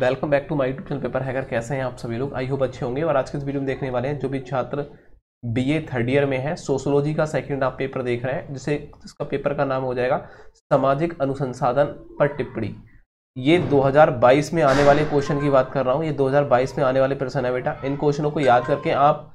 welcome back to my YouTube channel paper हैगर कैसे हैं आप सभी लोग आई होप अच्छे होंगे और आज के इस वीडियो में देखने वाले हैं जो भी छात्र बीए थर्ड ईयर में है सोशोलॉजी का सेकंड आप पेपर देख रहे हैं जिसे जिसका पेपर का नाम हो जाएगा सामाजिक अनुसंसाधन पर टिप्पणी ये 2022 में आने वाले क्वेश्चन की बात कर रहा हूँ ये दो में आने वाले प्रश्न है बेटा इन क्वेश्चनों को याद करके आप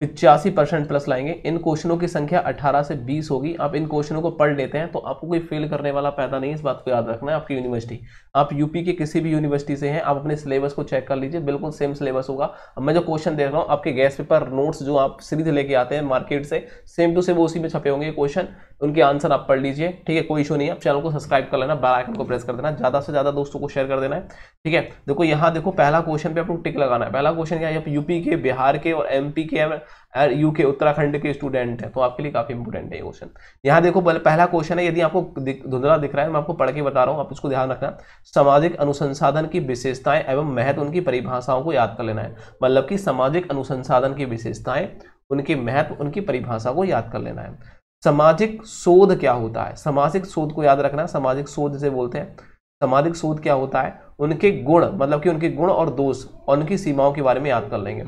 पिचासी परसेंट प्लस लाएंगे इन क्वेश्चनों की संख्या 18 से 20 होगी आप इन क्वेश्चनों को पढ़ लेते हैं तो आपको कोई फेल करने वाला पैदा नहीं इस बात को याद रखना है आपकी यूनिवर्सिटी आप यूपी के किसी भी यूनिवर्सिटी से हैं आप अपने सिलेबस को चेक कर लीजिए बिल्कुल सेम सिलेबस होगा अब मैं जो क्वेश्चन देख रहा हूँ आपके गैस पेपर नोट्स जो आप सीधे लेके आते हैं मार्केट से सेम टू सेम उसी में छपे होंगे क्वेश्चन उनके आंसर आप पढ़ लीजिए ठीक है कोई इशू नहीं है आप चैनल को सब्सक्राइब कर लेना बेलाइकन आइकन को प्रेस कर देना ज़्यादा से ज़्यादा दोस्तों को शेयर कर देना है ठीक है देखो यहाँ देखो पहला क्वेश्चन पे आपको टिक लगाना है पहला क्वेश्चन क्या है आप यूपी के बिहार के और एमपी के यू के उत्तराखंड के स्टूडेंट हैं तो आपके लिए काफ़ी इंपॉर्टेंट है ये क्वेश्चन यहाँ देखो पहला क्वेश्चन है यदि आपको धुंधला दिख रहा है मैं आपको पढ़ के बता रहा हूँ आप उसको ध्यान रखना सामाजिक अनुसंसाधन की विशेषताएं एवं महत्व उनकी परिभाषाओं को याद कर लेना है मतलब कि सामाजिक अनुसंसाधन की विशेषताएं उनके महत्व उनकी परिभाषा को याद कर लेना है सामाजिक शोध क्या होता है सामाजिक शोध को याद रखना सामाजिक शोध जिसे बोलते हैं सामाजिक शोध क्या होता है उनके गुण मतलब कि उनके गुण और दोष और उनकी सीमाओं के बारे में याद कर लेंगे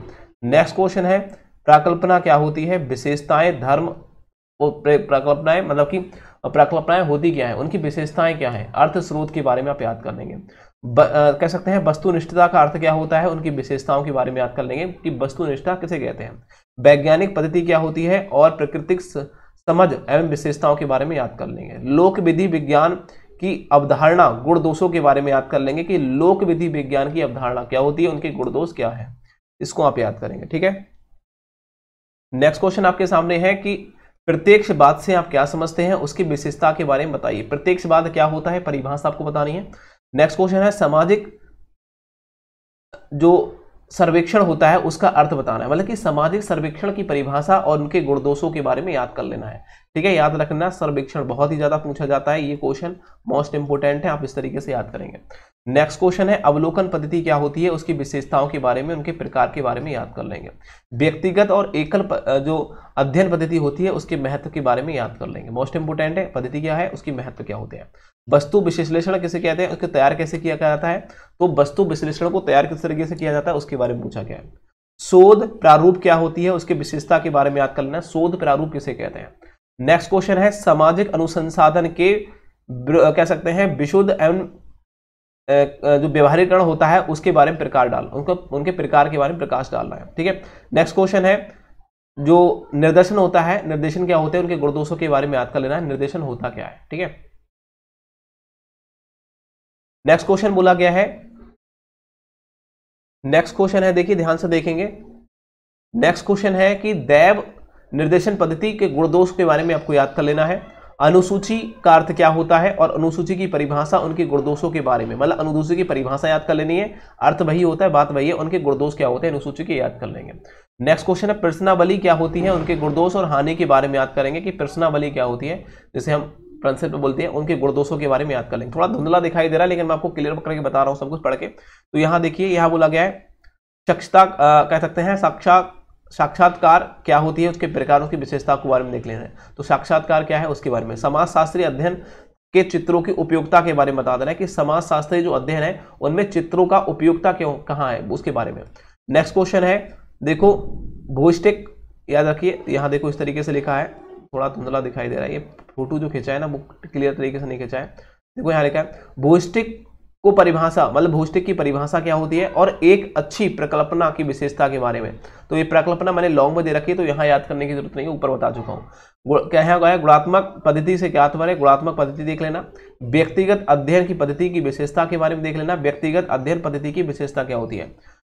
नेक्स्ट क्वेश्चन है प्राकल्पना क्या होती है विशेषताएं धर्म प्रकल्पनाएं मतलब कि प्रकल्पनाएं होती क्या है उनकी विशेषताएं क्या है अर्थ स्रोत के बारे में आप याद कर लेंगे ब, आ, कह सकते हैं वस्तुनिष्ठता का अर्थ क्या होता है उनकी विशेषताओं के बारे में याद कर लेंगे कि वस्तुनिष्ठा किसे कहते हैं वैज्ञानिक पद्धति क्या होती है और प्राकृतिक समझ एवं विशेषताओं के बारे में याद कर लेंगे लोक विधि विज्ञान की अवधारणा गुण दोषों के बारे में याद कर लेंगे कि लोक विधि विज्ञान की अवधारणा क्या होती है उनके गुण दोष क्या है इसको आप याद करेंगे ठीक है नेक्स्ट क्वेश्चन आपके सामने है कि प्रत्यक्ष बात से आप क्या समझते हैं उसकी विशेषता के बारे में बताइए प्रत्यक्ष बात क्या होता है परिभाषा आपको बतानी है नेक्स्ट क्वेश्चन है सामाजिक जो सर्वेक्षण होता है उसका अर्थ बताना है मतलब कि सामाजिक सर्वेक्षण की परिभाषा और उनके गुणदोषों के बारे में याद कर लेना है ठीक है याद रखना सर्वेक्षण बहुत ही ज़्यादा पूछा जाता है ये क्वेश्चन मोस्ट इंपोर्टेंट है आप इस तरीके से याद करेंगे नेक्स्ट क्वेश्चन है अवलोकन पद्धति क्या होती है उसकी विशेषताओं के बारे में उनके प्रकार के बारे में याद कर लेंगे व्यक्तिगत और एकल जो अध्ययन पद्धति होती है उसके महत्व के बारे में याद कर लेंगे मोस्ट इंपोर्टेंट है पद्धति क्या है उसकी महत्व क्या होते हैं वस्तु विश्लेषण किसे कहते हैं उसके तैयार कैसे किया जाता है तो वस्तु विश्लेषण को तैयार किस तरीके से किया जाता है उसके बारे में पूछा गया है शोध प्रारूप क्या होती है उसकी विशेषता के बारे में याद कर लेना शोध प्रारूप किसे कहते हैं नेक्स्ट क्वेश्चन है सामाजिक अनुसंसाधन के कह सकते हैं विशुद्ध एवं जो व्यवहारीकरण होता है उसके बारे में प्रकार डाल उनको उनके प्रकार के बारे में प्रकाश डालना है ठीक है नेक्स्ट क्वेश्चन है जो निर्देशन होता है निर्देशन क्या होते हैं उनके गुणदोषों के बारे में याद कर लेना है निर्देशन होता क्या है ठीक है नेक्स्ट क्वेश्चन बोला गया है नेक्स्ट क्वेश्चन है देखिए ध्यान से देखेंगे नेक्स्ट क्वेश्चन है कि दैव निर्देशन पद्धति के गुणदोष के बारे में आपको याद कर लेना है अनुसूची का अर्थ क्या होता है और अनुसूची की परिभाषा उनके गुणदोषों के बारे में मतलब अनुसूची की परिभाषा याद कर लेनी है अर्थ वही होता है बात वही है उनके गुणदोष क्या होते हैं अनुसूची के याद कर लेंगे नेक्स्ट क्वेश्चन है प्रश्नावली क्या होती है उनके गुणदोष और हानि के बारे में याद करेंगे कि प्रश्नावली क्या होती है जिसे हम प्रिंसिपल बोलते हैं उनके गुणदोषों के बारे में याद कर लेंगे थोड़ा धुंधला दिखाई दे रहा है लेकिन मैं आपको क्लियर करके बता रहा हूँ सब कुछ पढ़ के तो यहाँ देखिए यहाँ बोला गया है सक्षता कह सकते हैं साक्षात साक्षात्कार क्या होती है उसके प्रकारों की विशेषता के बारे में देख लेना है तो साक्षात्कार क्या है उसके बारे में समाजशास्त्रीय अध्ययन के चित्रों की उपयोगिता के बारे में बता देना है कि समाजशास्त्रीय जो अध्ययन है उनमें चित्रों का उपयोगिता क्यों कहाँ है उसके बारे में नेक्स्ट क्वेश्चन है देखो भोस्टिक याद रखिए यहाँ देखो इस तरीके से लिखा है थोड़ा धुंधला दिखाई दे रहा है ये फोटो जो खिंचा है ना वो क्लियर तरीके से नहीं खिंचा है देखो यहाँ लिखा है भोस्टिक को परिभाषा मतलब भूस्टिक की परिभाषा क्या होती है और एक अच्छी प्रकल्पना की विशेषता के बारे में तो ये प्रकल्पना मैंने लॉन्ग में दे रखी है तो यहाँ याद करने की जरूरत नहीं है ऊपर बता चुका हूँ क्या है है गुणात्मक पद्धति से क्या तात्पर्य गुणात्मक पद्धति देख लेना व्यक्तिगत अध्ययन की पद्धति की विशेषता के बारे में देख लेना व्यक्तिगत अध्ययन पद्धति की विशेषता क्या होती है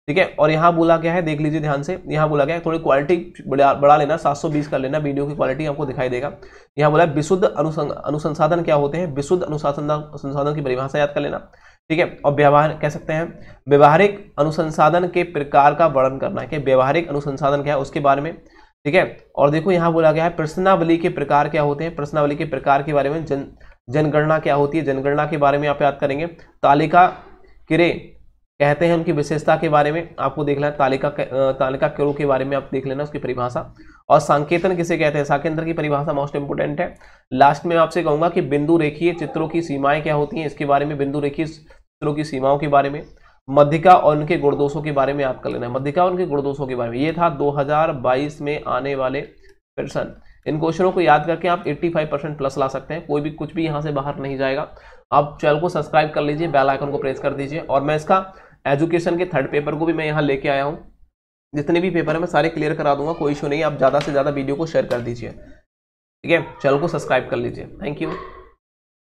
ठीक है और यहाँ बोला क्या है देख लीजिए ध्यान से यहाँ बोला क्या है थोड़ी क्वालिटी बढ़ा लेना 720 कर लेना वीडियो की क्वालिटी आपको दिखाई देगा यहाँ बोला है विशुद्ध अनुसंसाधन क्या होते हैं विशुद्ध अनुशासन संसाधन की परिभाषा याद कर लेना ठीक है और व्यवहार कह सकते हैं व्यवहारिक अनुसंसाधन के प्रकार का वर्णन करना है व्यवहारिक अनुसंसाधन क्या है उसके बारे में ठीक है और देखो यहाँ बोला गया है प्रश्नावली के प्रकार क्या होते हैं प्रश्नावली के प्रकार के बारे में जन जनगणना क्या होती है जनगणना के बारे में आप याद करेंगे तालिका किरे कहते हैं उनकी विशेषता के बारे में आपको देख लेना तालिका तालिका किरो के बारे में आप देख लेना उसकी परिभाषा और सांकेतन किसे कहते हैं साकेंद्र की परिभाषा मोस्ट इंपोर्टेंट है लास्ट में आपसे कहूंगा कि बिंदु रेखीय चित्रों की सीमाएं क्या होती हैं इसके बारे में बिंदु रेखीय चित्रों की सीमाओं के बारे में मध्यिका और उनके गुणदोषों के बारे में याद कर लेना है मध्यिका और उनके गुणदोषों के बारे में ये था बाईस में आने वाले प्रश्न इन क्वेश्चनों को याद करके आप फाइव परसेंट प्लस ला सकते हैं कोई भी कुछ भी यहाँ से बाहर नहीं जाएगा आप चैनल को सब्सक्राइब कर लीजिए बेल आइकन को प्रेस कर दीजिए और मैं इसका एजुकेशन के थर्ड पेपर को भी मैं यहाँ लेके आया हूँ जितने भी पेपर है मैं सारे क्लियर करा दूंगा कोई इशू नहीं आप ज़्यादा से ज़्यादा वीडियो को शेयर कर दीजिए ठीक है चैनल को सब्सक्राइब कर लीजिए थैंक यू